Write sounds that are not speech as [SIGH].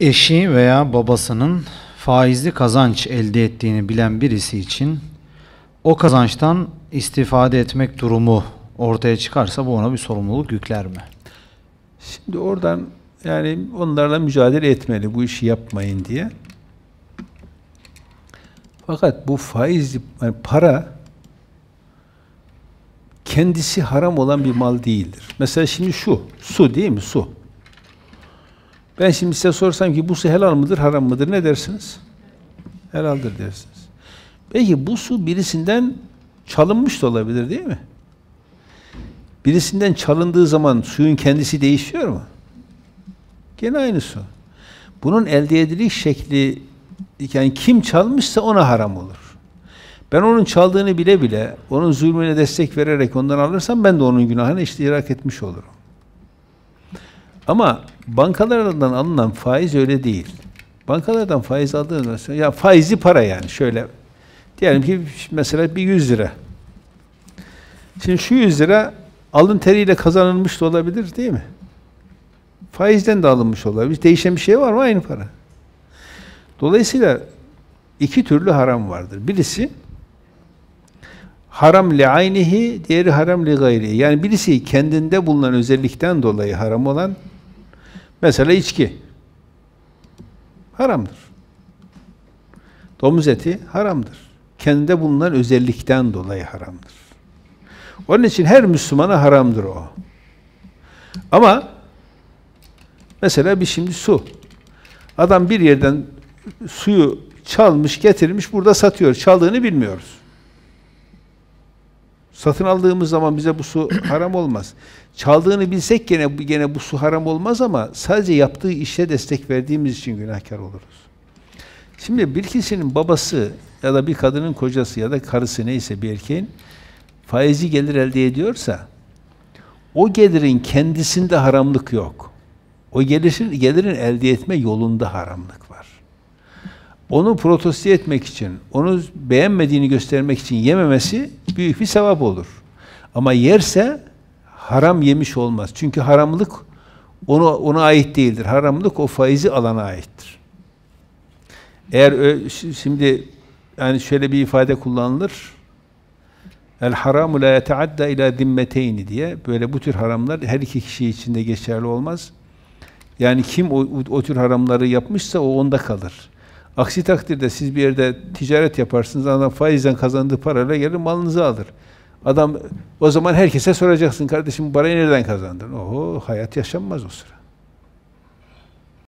Eşi veya babasının faizli kazanç elde ettiğini bilen birisi için o kazançtan istifade etmek durumu ortaya çıkarsa bu ona bir sorumluluk yükler mi? Şimdi oradan yani onlarla mücadele etmeli bu işi yapmayın diye. Fakat bu faiz, yani para kendisi haram olan bir mal değildir. Mesela şimdi şu, su değil mi? Su. Ben şimdi size sorsam ki bu su helal mıdır, haram mıdır? Ne dersiniz? Helaldir dersiniz. Peki bu su birisinden çalınmış da olabilir değil mi? Birisinden çalındığı zaman suyun kendisi değişiyor mu? Gene aynı su. Bunun elde ediliş şekli, yani kim çalmışsa ona haram olur. Ben onun çaldığını bile bile, onun zulmüne destek vererek ondan alırsam ben de onun günahını iştirak etmiş olurum. Ama bankalardan alınan faiz öyle değil. Bankalardan faiz aldığınız zaman, ya faizi para yani şöyle. Diyelim ki mesela bir 100 lira. Şimdi şu 100 lira alın teriyle kazanılmış da olabilir değil mi? Faizden de alınmış olabilir. Değişen bir şey var mı? Aynı para. Dolayısıyla iki türlü haram vardır. Birisi haram li aynihi, diğeri haram li gayri. Yani birisi kendinde bulunan özellikten dolayı haram olan, Mesela içki. Haramdır. Domuz eti haramdır. Kendinde bulunan özellikten dolayı haramdır. Onun için her Müslümana haramdır o. Ama mesela bir şimdi su. Adam bir yerden suyu çalmış, getirmiş, burada satıyor. Çaldığını bilmiyoruz. Satın aldığımız zaman bize bu su [CLEARS THROAT] haram olmaz. Çaldığını bilsek gene gene bu su haram olmaz ama sadece yaptığı işe destek verdiğimiz için günahkar oluruz. Şimdi bir kişinin babası ya da bir kadının kocası ya da karısı neyse bir erkeğin faizi gelir elde ediyorsa o gelirin kendisinde haramlık yok. O gelirin, gelirin elde etme yolunda haramlık onu protesto etmek için, onu beğenmediğini göstermek için yememesi büyük bir sevap olur. Ama yerse haram yemiş olmaz. Çünkü haramlık onu ona ait değildir. Haramlık o faizi alana aittir. Eğer şimdi yani şöyle bir ifade kullanılır. El haramu la yetaadda ila dimmeteyni diye böyle bu tür haramlar her iki kişi için de geçerli olmaz. Yani kim o, o tür haramları yapmışsa o onda kalır. Aksi takdirde siz bir yerde ticaret yaparsınız, adam faizden kazandığı parayla gelir malınızı alır. Adam o zaman herkese soracaksın kardeşim bu parayı nereden kazandın? Oho hayat yaşanmaz o sıra.